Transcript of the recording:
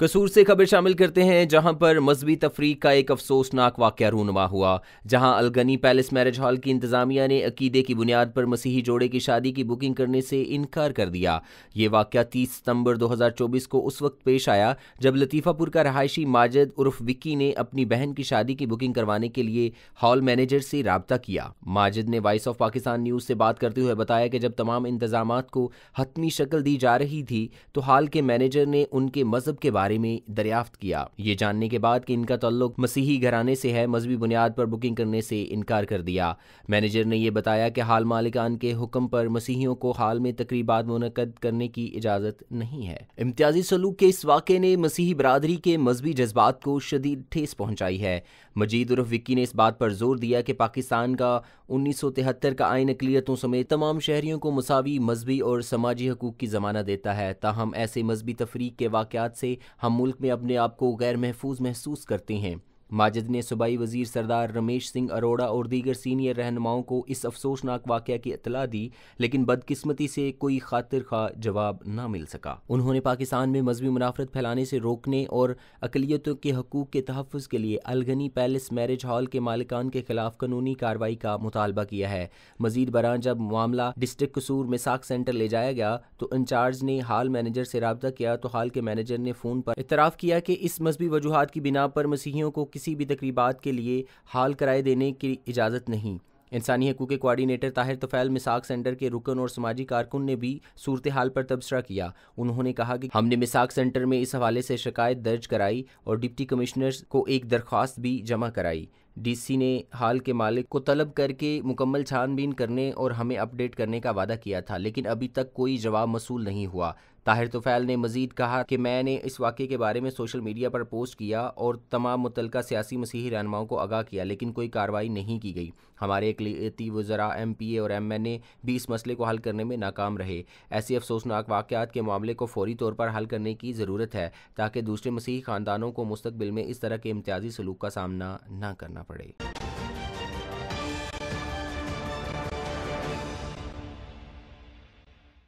कसूर से खबर शामिल करते हैं जहां पर मजहबी तफरीक का एक अफसोसनाक वाक्य रूनमा हुआ जहां अलगनी पैलेस मैरिज हॉल की इंतजामिया ने अकीदे की बुनियाद पर मसीही जोड़े की शादी की बुकिंग करने से इनकार कर दिया ये वाक़ तीस सितंबर 2024 को उस वक्त पेश आया जब लतीफ़ापुर का रहायशी माजिद उर्फ विक्की ने अपनी बहन की शादी की बुकिंग करवाने के लिए हॉल मैनेजर से रबता किया माजिद ने वॉइस ऑफ पाकिस्तान न्यूज़ से बात करते हुए बताया कि जब तमाम इंतजाम को हतमी शक्ल दी जा रही थी तो हाल के मैनेजर ने उनके मजहब के बारे बारे में दरियाफ्त किया ये जानने के बाद कि इनका तल्लुक मसीही घराने से है मजहबी बुनियाद पर बुकिंग करने से इनकार कर दिया मैनेजर ने यह बताया कि हाल मालिकान के हुक्म पर मसीहियों को हाल में तकरीबा मुनद करने की इजाज़त नहीं है इम्तियाजी सलूक के इस वाक़े ने मसीही बरदरी के मजहबी जज्बात को शदीद ठेस पहुंचाई है मजीद उर्फ विक्की ने इस बात पर जोर दिया कि पाकिस्तान का उन्नीस सौ तिहत्तर का आयन अकलीतों समेत तमाम शहरीों को मसावी मजहबी और समाजी हकूक़ की ज़मानत देता है ताहम ऐसे मजहबी तफरीक के वाक़ से हम मुल्क में अपने आप को गैर महफूज महसूस करते हैं माजिद ने सूबाई वजीर सरदार रमेश सिंह अरोड़ा और दीगर सीनियर रहनुमाओं को इस अफसोसनाक वाक़ की इतला दी लेकिन बदकिस्मती से कोई खातिर खा जवाब न मिल सका उन्होंने पाकिस्तान में मजहबी मुनाफरत फैलाने से रोकने और अकलीतों के हकूक़ के तहफ़ के लिए अलगनी पैलेस मैरिज हॉल के मालिकान के खिलाफ कानूनी कार्रवाई का मुतालबा किया है मजीद बरान जब मामला डिस्ट्रिक्ट कसूर मिसाक सेंटर ले जाया गया तो इंचार्ज ने हाल मैनेजर से रबता किया तो हाल के मैनेजर ने फ़ोन पर इतराफ़ किया कि इस मजहबी वजूहत की बिना पर मसीहियों को किसी भी तकरीबात के लिए हाल कराए देने की इजाज़त नहीं इंसानी हकूक़ के कोऑर्डिनेटर ताहिर तफ़ैल मिसाक सेंटर के रुकन और समाजी कारकुन ने भी सूरत हाल पर तबसरा किया उन्होंने कहा कि हमने मिसाक सेंटर में इस हवाले से शिकायत दर्ज कराई और डिप्टी कमिश्नर को एक दरख्वास्त भी जमा कराई डीसी ने हाल के मालिक को तलब करके मुकम्मल छानबीन करने और हमें अपडेट करने का वादा किया था लेकिन अभी तक कोई जवाब मसूल नहीं हुआ ताहिर तुफैल ने मजीद कहा कि मैंने इस वाक़े के बारे में सोशल मीडिया पर पोस्ट किया और तमाम मुतल सियासी मसीही रहनुमाओं को आगाह किया लेकिन कोई कार्रवाई नहीं की गई हमारे अकलीती वजरा एम पी ए और एम एन ए भी इस मसले को हल करने में नाकाम रहे ऐसे अफसोसनाक वाक़ात के मामले को फौरी तौर पर हल करने की ज़रूरत है ताकि दूसरे मसीही ख़ानदानों को मुस्तबिल में इस तरह के इम्तियाजी सलूक का सामना न करना पड़े